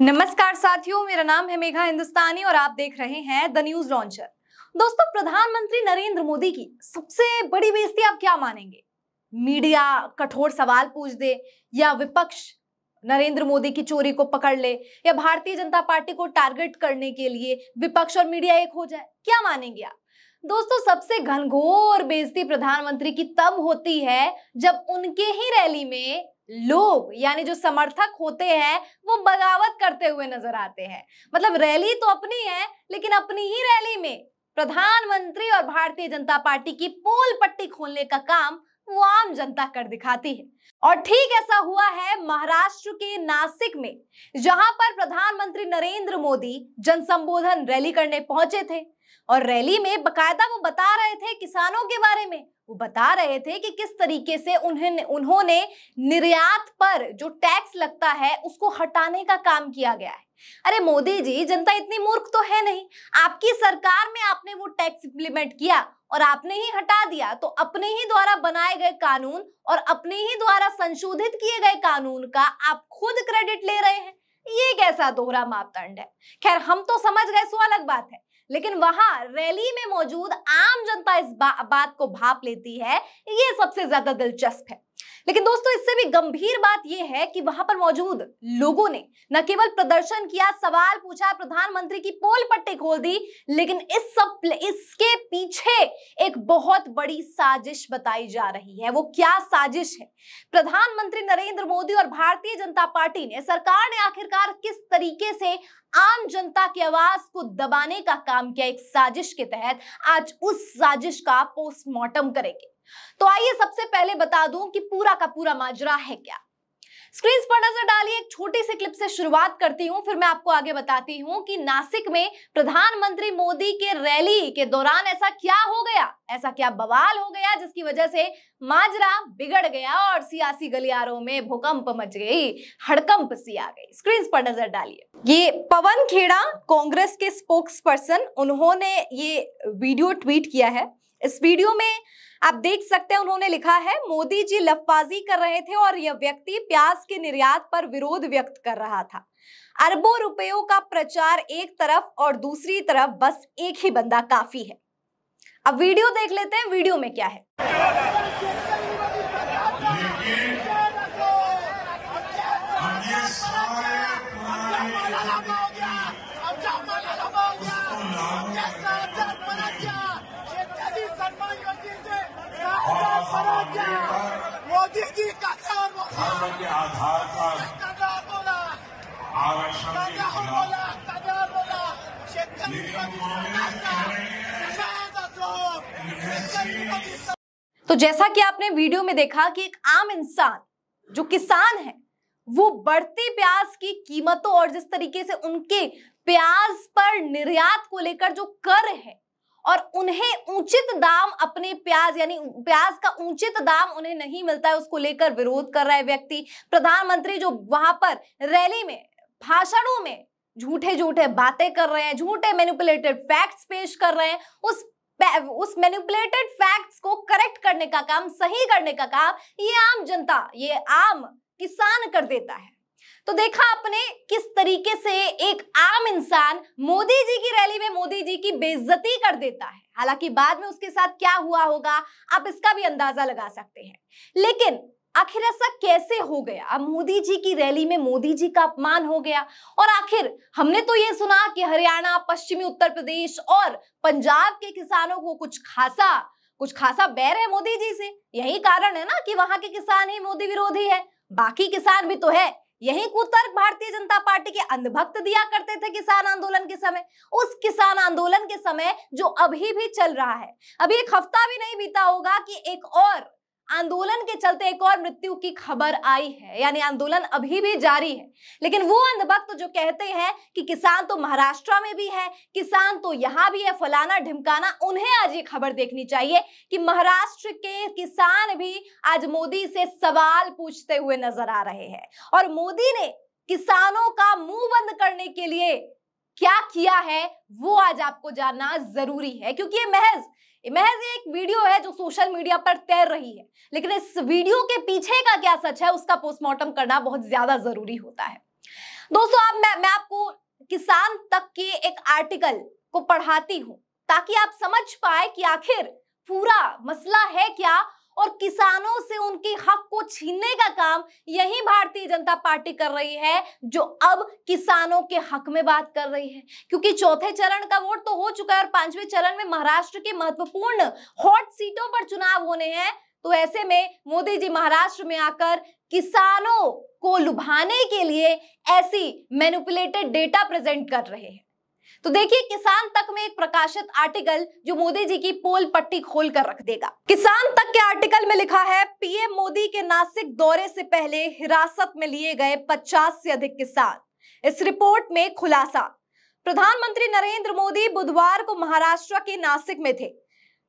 नमस्कार साथियों मेरा नाम है मेघा हिंदुस्तानी और आप देख रहे हैं द न्यूज लॉन्चर दोस्तों प्रधानमंत्री नरेंद्र मोदी की सबसे बड़ी बेजती आप क्या मानेंगे मीडिया कठोर सवाल पूछ दे या विपक्ष नरेंद्र मोदी की चोरी को पकड़ ले या भारतीय जनता पार्टी को टारगेट करने के लिए विपक्ष और मीडिया एक हो जाए क्या मानेंगे आप दोस्तों सबसे घनघोर बेजती प्रधानमंत्री की तब होती है जब उनके ही रैली में लोग यानी जो समर्थक होते हैं वो बगावत करते हुए नजर आते हैं मतलब रैली तो अपनी है लेकिन अपनी ही रैली में प्रधानमंत्री और भारतीय जनता पार्टी की पोल पट्टी खोलने का काम वो आम जनता कर दिखाती है और ठीक ऐसा हुआ है महाराष्ट्र के नासिक में जहां पर प्रधानमंत्री नरेंद्र मोदी जन संबोधन रैली करने पहुंचे थे और रैली में बकायदा वो बता रहे थे किसानों के बारे में वो बता रहे थे कि किस तरीके से उन्हें उन्होंने निर्यात पर जो टैक्स लगता है उसको हटाने का काम किया गया है अरे मोदी जी जनता इतनी मूर्ख तो है नहीं आपकी सरकार में आपने वो टैक्स इम्प्लीमेंट किया और आपने ही हटा दिया तो अपने ही द्वारा बनाए गए कानून और अपने ही द्वारा संशोधित किए गए कानून का आप खुद क्रेडिट ले रहे हैं ये कैसा दोहरा मापदंड है खैर हम तो समझ गए सो अलग बात है लेकिन वहां रैली में मौजूद आम जनता इस बा, बात को भाप लेती है ये सबसे ज्यादा दिलचस्प है लेकिन दोस्तों इससे भी गंभीर बात यह है कि वहां पर मौजूद लोगों ने न केवल प्रदर्शन किया सवाल पूछा प्रधानमंत्री की पोल पट्टी खोल दी लेकिन इस सब इसके पीछे एक बहुत बड़ी साजिश बताई जा रही है वो क्या साजिश है प्रधानमंत्री नरेंद्र मोदी और भारतीय जनता पार्टी ने सरकार ने आखिरकार किस तरीके से आम जनता की आवाज को दबाने का काम किया एक साजिश के तहत आज उस साजिश का पोस्टमार्टम करेंगे तो आइए सबसे पहले बता दूं कि पूरा का पूरा माजरा है क्या स्क्रीन पर नजर डालिए एक छोटी सी क्लिप से शुरुआत करती हूं फिर मैं आपको आगे बताती हूं कि नासिक में प्रधानमंत्री मोदी के रैली के दौरान ऐसा क्या हो गया ऐसा क्या बवाल हो गया जिसकी वजह से माजरा बिगड़ गया और सियासी गलियारों में भूकंप मच गई हड़कंप सी आ गई स्क्रीन पर नजर डालिए ये पवन खेड़ा कांग्रेस के स्पोक्स पर्सन उन्होंने ये वीडियो ट्वीट किया है इस वीडियो में आप देख सकते हैं उन्होंने लिखा है मोदी जी लफबाजी कर रहे थे और यह व्यक्ति प्याज के निर्यात पर विरोध व्यक्त कर रहा था अरबों रुपयों का प्रचार एक तरफ और दूसरी तरफ बस एक ही बंदा काफी है अब वीडियो देख लेते हैं वीडियो में क्या है मोदी जी का धर्म के आधार पर आरक्षण तो जैसा कि आपने वीडियो में देखा कि एक आम इंसान जो किसान है वो बढ़ती प्याज की कीमतों और जिस तरीके से उनके प्याज पर निर्यात को लेकर जो कर है और उन्हें उचित दाम अपने प्याज यानी प्याज का उचित दाम उन्हें नहीं मिलता है उसको लेकर विरोध कर रहा है व्यक्ति प्रधानमंत्री जो वहां पर रैली में भाषणों में झूठे झूठे बातें कर रहे हैं झूठे मैनिपुलेटेड फैक्ट्स पेश कर रहे हैं उस उस मैनिपुलेटेड फैक्ट्स को करेक्ट करने का काम सही करने का काम ये आम जनता ये आम किसान कर देता है तो देखा आपने किस तरीके से एक आम इंसान मोदी जी की रैली में मोदी जी की बेइज्जती कर देता है हालांकि बाद में उसके साथ क्या हुआ होगा आप इसका भी अंदाजा लगा सकते हैं लेकिन आखिर ऐसा कैसे हो गया अब मोदी जी की रैली में मोदी जी का अपमान हो गया और आखिर हमने तो ये सुना कि हरियाणा पश्चिमी उत्तर प्रदेश और पंजाब के किसानों को कुछ खासा कुछ खासा बैर है मोदी जी से यही कारण है ना कि वहां के किसान ही मोदी विरोधी है बाकी किसान भी तो है यही कुतर्क भारतीय जनता पार्टी के अंधभक्त दिया करते थे किसान आंदोलन के समय उस किसान आंदोलन के समय जो अभी भी चल रहा है अभी एक हफ्ता भी नहीं बीता होगा कि एक और आंदोलन के चलते एक और मृत्यु की खबर आई है यानी आंदोलन अभी भी जारी है लेकिन वो अंधभक्त जो कहते हैं कि किसान तो महाराष्ट्र में भी है किसान तो यहाँ भी है फलाना ढिमकाना उन्हें आज ये खबर देखनी चाहिए कि महाराष्ट्र के किसान भी आज मोदी से सवाल पूछते हुए नजर आ रहे हैं और मोदी ने किसानों का मुंह बंद करने के लिए क्या किया है वो आज आपको जानना जरूरी है क्योंकि ये महज महज एक वीडियो है जो सोशल मीडिया पर तैर रही है लेकिन इस वीडियो के पीछे का क्या सच है उसका पोस्टमार्टम करना बहुत ज्यादा जरूरी होता है दोस्तों आप मैं, मैं आपको किसान तक के एक आर्टिकल को पढ़ाती हूँ ताकि आप समझ पाए कि आखिर पूरा मसला है क्या और किसानों से उनके हक को छीनने का काम यही भारतीय जनता पार्टी कर रही है जो अब किसानों के हक में बात कर रही है क्योंकि चौथे चरण का वोट तो हो चुका है और पांचवें चरण में महाराष्ट्र के महत्वपूर्ण हॉट सीटों पर चुनाव होने हैं तो ऐसे में मोदी जी महाराष्ट्र में आकर किसानों को लुभाने के लिए ऐसी मैनुपुलेटेड डेटा प्रेजेंट कर रहे हैं तो देखिए किसान तक में एक प्रकाशित आर्टिकल जो मोदी जी की पोल पट्टी खोल कर रख देगा किसान तक के आर्टिकल में लिखा है पीएम मोदी के नासिक दौरे से पहले हिरासत में लिए गए 50 से अधिक किसान इस रिपोर्ट में खुलासा प्रधानमंत्री नरेंद्र मोदी बुधवार को महाराष्ट्र के नासिक में थे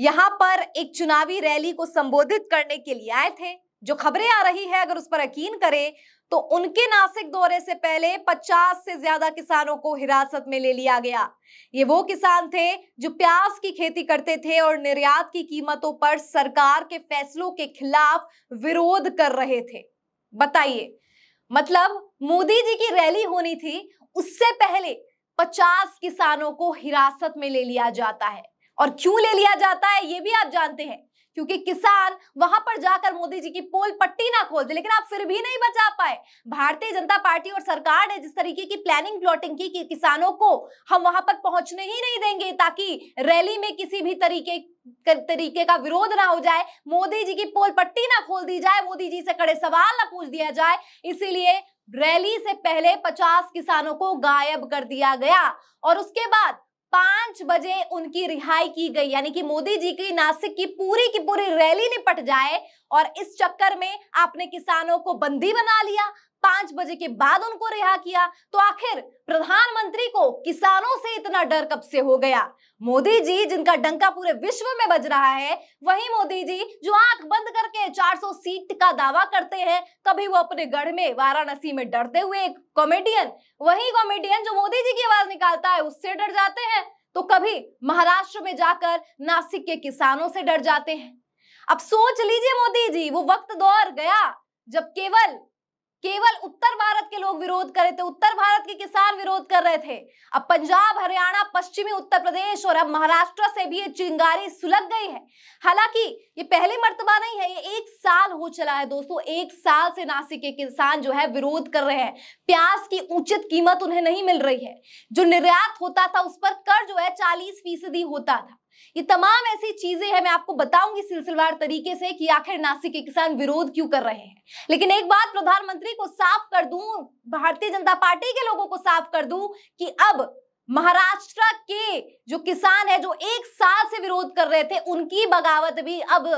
यहां पर एक चुनावी रैली को संबोधित करने के लिए आए थे जो खबरें आ रही है अगर उस पर यकीन करें तो उनके नासिक दौरे से पहले 50 से ज्यादा किसानों को हिरासत में ले लिया गया ये वो किसान थे जो प्याज की खेती करते थे और निर्यात की कीमतों पर सरकार के फैसलों के खिलाफ विरोध कर रहे थे बताइए मतलब मोदी जी की रैली होनी थी उससे पहले 50 किसानों को हिरासत में ले लिया जाता है और क्यों ले लिया जाता है ये भी आप जानते हैं क्योंकि किसान वहां पर जाकर मोदी जी की पोल पट्टी ना खोल दे लेकिन आप फिर भी नहीं बचा पाए भारतीय जनता पार्टी और सरकार ने जिस तरीके की प्लानिंग प्लॉटिंग की कि किसानों को हम वहां पर पहुंचने ही नहीं देंगे ताकि रैली में किसी भी तरीके तरीके का विरोध ना हो जाए मोदी जी की पोल पट्टी ना खोल दी जाए मोदी जी से कड़े सवाल ना पूछ दिया जाए इसीलिए रैली से पहले 50 किसानों को गायब कर दिया गया और उसके बाद पांच बजे उनकी रिहाई की गई यानी कि मोदी जी की नासिक की पूरी की पूरी रैली निपट जाए और इस चक्कर में आपने किसानों को बंदी बना लिया पांच बजे के बाद उनको रिहा किया तो आखिर प्रधानमंत्री को किसानों से इतना डर कब से हो गया मोदी जी जिनका डंका पूरे विश्व में बज रहा है वही मोदी जी जो आंख बंद करके 400 सीट का दावा करते हैं कभी वो अपने गढ़ में वाराणसी में डरते हुए एक कॉमेडियन वही कॉमेडियन जो मोदी जी की आवाज निकालता है उससे डर जाते हैं तो कभी महाराष्ट्र में जाकर नासिक के किसानों से डर जाते हैं अब सोच लीजिए मोदी जी वो वक्त दौर तो गया जब केवल केवल उत्तर भारत के लोग विरोध कर रहे थे उत्तर भारत के किसान विरोध कर रहे थे अब पंजाब हरियाणा पश्चिमी उत्तर प्रदेश और अब महाराष्ट्र से भी ये चिंगारी सुलग गई है हालांकि ये पहले मरतबा नहीं है ये एक साल हो चला है दोस्तों एक साल से नासिक के किसान जो है विरोध कर रहे हैं प्याज की उचित कीमत उन्हें नहीं मिल रही है जो निर्यात होता था उस पर कर जो है चालीस फीसदी होता था ये तमाम ऐसी चीजें हैं मैं आपको बताऊंगी सिलसिलेवार तरीके से कि आखिर नासिक के किसान विरोध क्यों कर रहे हैं लेकिन एक बात प्रधानमंत्री को साफ कर दूं भारतीय जनता पार्टी के लोगों को साफ कर दूं कि अब महाराष्ट्र के जो किसान है जो एक साल से विरोध कर रहे थे उनकी बगावत भी अब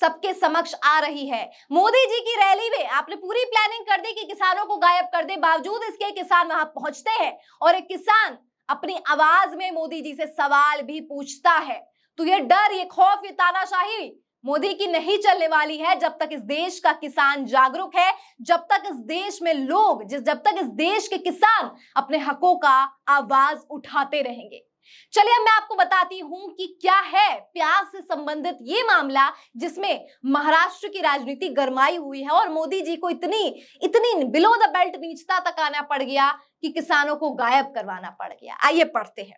सबके समक्ष आ रही है मोदी जी की रैली में आपने पूरी प्लानिंग कर दी कि किसानों को गायब कर दे बावजूद इसके किसान वहां पहुंचते हैं और एक किसान अपनी आवाज में मोदी जी से सवाल भी पूछता है तो ये डर ये खौफ ये तानाशाही मोदी की नहीं चलने वाली है जब तक इस देश का किसान जागरूक है जब तक इस देश में लोग जिस जब तक इस देश के किसान अपने हकों का आवाज उठाते रहेंगे चलिए अब मैं आपको बताती हूं कि क्या है प्याज से संबंधित ये मामला जिसमें महाराष्ट्र की राजनीति गरमाई हुई है और मोदी जी को इतनी इतनी बिलो द बेल्ट नीचता तक आना पड़ गया कि किसानों को गायब करवाना पड़ गया आइए पढ़ते हैं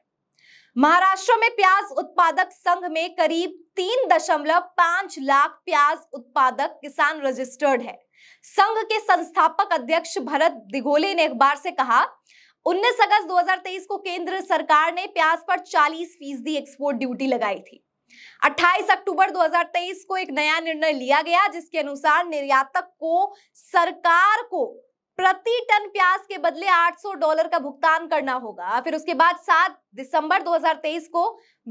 महाराष्ट्र में प्याज उत्पादक संघ में करीब तीन दशमलव पांच लाख प्याज उत्पादक किसान रजिस्टर्ड है संघ के संस्थापक अध्यक्ष भरत दिघोले ने अखबार से कहा 19 अगस्त 2023 को केंद्र सरकार ने प्याज पर 40 फीसदी एक्सपोर्ट ड्यूटी लगाई थी 28 अक्टूबर 2023 को एक नया निर्णय लिया गया जिसके अनुसार निर्यातक को सरकार को प्रति टन प्याज के बदले 800 डॉलर का भुगतान करना होगा फिर उसके बाद 7 दिसंबर 2023 को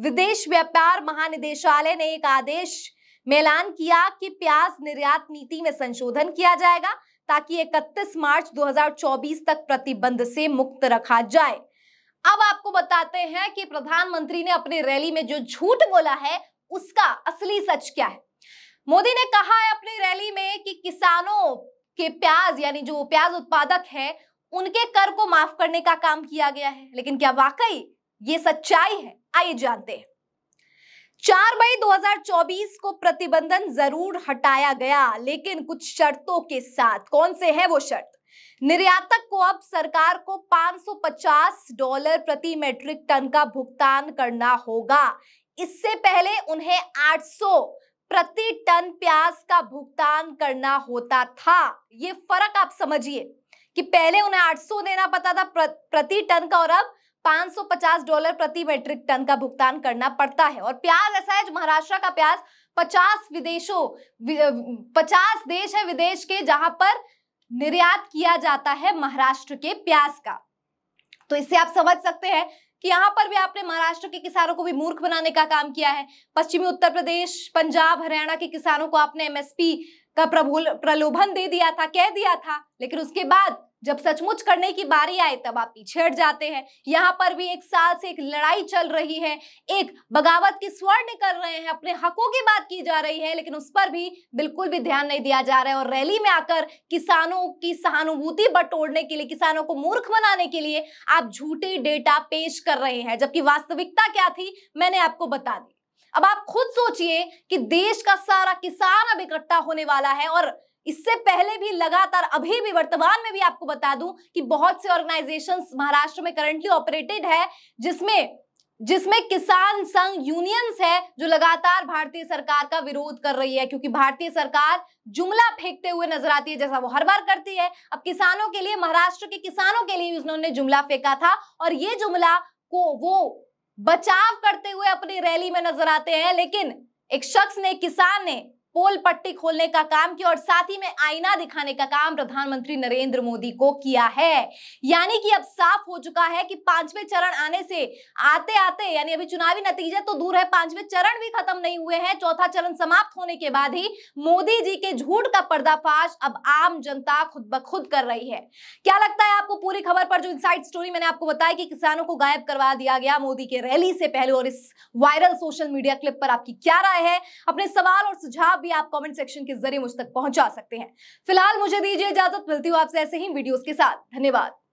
विदेश व्यापार महानिदेशालय ने एक आदेश में ऐलान किया कि प्याज निर्यात नीति में संशोधन किया जाएगा ताकि 31 मार्च 2024 तक प्रतिबंध से मुक्त रखा जाए अब आपको बताते हैं कि प्रधानमंत्री ने अपनी रैली में जो झूठ बोला है उसका असली सच क्या है मोदी ने कहा है अपनी रैली में कि किसानों के प्याज यानी जो प्याज उत्पादक है उनके कर को माफ करने का काम किया गया है लेकिन क्या वाकई ये सच्चाई है आइए जानते हैं चार मई 2024 को प्रतिबंधन जरूर हटाया गया लेकिन कुछ शर्तों के साथ कौन से है वो शर्त निर्यातक को अब सरकार को 550 डॉलर प्रति मेट्रिक टन का भुगतान करना होगा इससे पहले उन्हें 800 प्रति टन प्याज का भुगतान करना होता था ये फर्क आप समझिए कि पहले उन्हें 800 देना पड़ता था प्रति टन का और अब 550 डॉलर प्रति मेट्रिक टन का भुगतान करना पड़ता है और प्याज ऐसा है जो महाराष्ट्र का प्याज 50 विदेशों 50 देश है विदेश के जहां पर निर्यात किया जाता है महाराष्ट्र के प्याज का तो इससे आप समझ सकते हैं कि यहाँ पर भी आपने महाराष्ट्र के किसानों को भी मूर्ख बनाने का काम किया है पश्चिमी उत्तर प्रदेश पंजाब हरियाणा के किसानों को आपने एमएसपी का प्रलोभन दे दिया था कह दिया था लेकिन उसके बाद जब सचमुच करने की बारी आए तब आप पीछे हट जाते हैं यहाँ पर भी एक साल से एक लड़ाई चल रही है एक बगावत की स्वर निकल रहे हैं अपने हकों की बात की जा रही है लेकिन उस पर भी बिल्कुल भी ध्यान नहीं दिया जा रहा है और रैली में आकर किसानों की सहानुभूति बटोरने के लिए किसानों को मूर्ख बनाने के लिए आप झूठे डेटा पेश कर रहे हैं जबकि वास्तविकता क्या थी मैंने आपको बता दी अब आप खुद सोचिए कि देश का सारा किसान अब इकट्ठा होने वाला है और इससे पहले भी लगातार अभी भी वर्तमान में भी आपको बता दूं कि बहुत से ऑर्गेनाइजेशन महाराष्ट्र में करंटली ऑपरेटेड है जिसमें जिसमें किसान संघ यूनियंस है जो लगातार भारतीय सरकार का विरोध कर रही है क्योंकि भारतीय सरकार जुमला फेंकते हुए नजर आती है जैसा वो हर बार करती है अब किसानों के लिए महाराष्ट्र के किसानों के लिए उन्होंने जुमला फेंका था और ये जुमला को वो बचाव करते हुए अपनी रैली में नजर आते हैं लेकिन एक शख्स ने किसान ने पोल पट्टी खोलने का काम किया और साथ ही में आईना दिखाने का काम प्रधानमंत्री नरेंद्र मोदी को किया है यानी कि अब साफ हो चुका है कि पांचवें चरण आने से आते आते यानी अभी चुनावी नतीजे तो दूर है पांचवें चरण भी खत्म नहीं हुए हैं चौथा चरण समाप्त होने के बाद ही मोदी जी के झूठ का पर्दाफाश अब आम जनता खुद ब खुद कर रही है क्या लगता है आपको पूरी खबर पर जो इनसाइड स्टोरी मैंने आपको बताया कि किसानों को गायब करवा दिया गया मोदी के रैली से पहले और इस वायरल सोशल मीडिया क्लिप पर आपकी क्या राय है अपने सवाल और सुझाव भी आप कॉमेंट सेक्शन के जरिए मुझ तक पहुंचा सकते हैं फिलहाल मुझे दीजिए इजाजत मिलती हूँ आपसे ऐसे ही वीडियो के साथ धन्यवाद